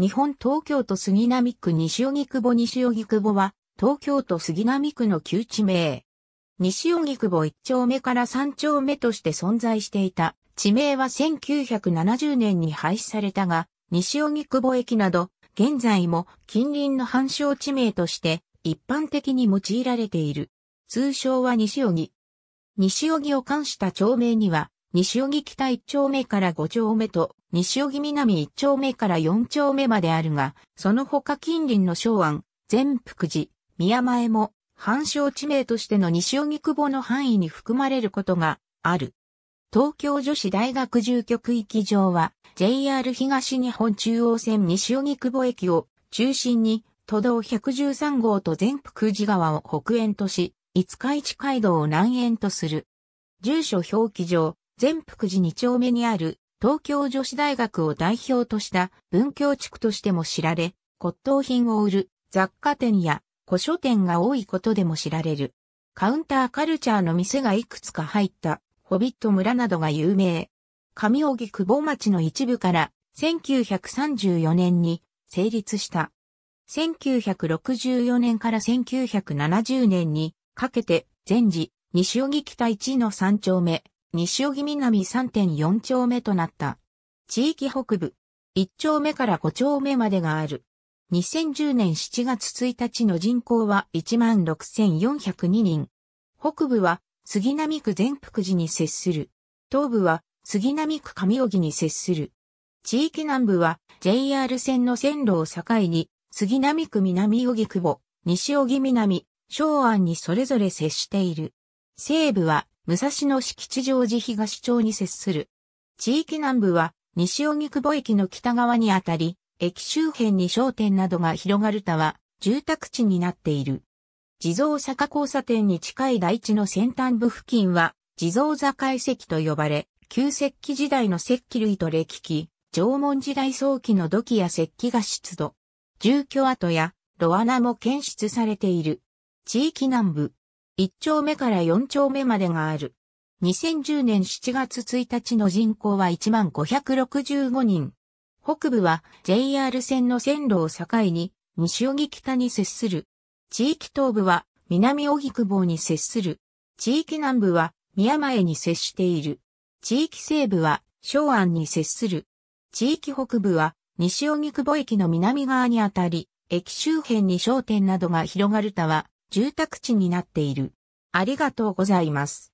日本東京都杉並区西荻窪西荻窪は、東京都杉並区の旧地名。西荻窪1丁目から3丁目として存在していた地名は1970年に廃止されたが、西荻窪駅など、現在も近隣の繁殖地名として一般的に用いられている。通称は西荻。西荻を冠した町名には、西荻北1丁目から5丁目と西荻南1丁目から4丁目まであるが、その他近隣の昭安、全福寺、宮前も、繁殖地名としての西荻窪の範囲に含まれることがある。東京女子大学住居区域上は、JR 東日本中央線西荻窪駅を中心に、都道113号と全福寺川を北縁とし、五日市街道を南縁とする。住所表記上、全福寺2丁目にある東京女子大学を代表とした文教地区としても知られ、骨董品を売る雑貨店や古書店が多いことでも知られる。カウンターカルチャーの店がいくつか入ったホビット村などが有名。上尾木久保町の一部から1934年に成立した。1964年から1970年にかけて全治西尾木北一の三丁目、西荻南3.4丁目となった。地域北部、1丁目から5丁目までがある。2010年7月1日の人口は16,402人。北部は杉並区全福寺に接する。東部は杉並区上荻に接する。地域南部は JR 線の線路を境に杉並区南荻久保、西荻南、昭安にそれぞれ接している。西部は武蔵野敷地上寺東町に接する。地域南部は、西荻窪駅の北側にあたり、駅周辺に商店などが広がるたは、住宅地になっている。地蔵坂交差点に近い台地の先端部付近は、地蔵坂遺跡と呼ばれ、旧石器時代の石器類と歴器、縄文時代早期の土器や石器が出土。住居跡や、ロアナも検出されている。地域南部、1丁目から4丁目までがある。2010年7月1日の人口は1565人。北部は JR 線の線路を境に西荻北に接する。地域東部は南荻窪に接する。地域南部は宮前に接している。地域西部は昭安に接する。地域北部は西荻窪駅の南側にあたり、駅周辺に商店などが広がるたは、住宅地になっている。ありがとうございます。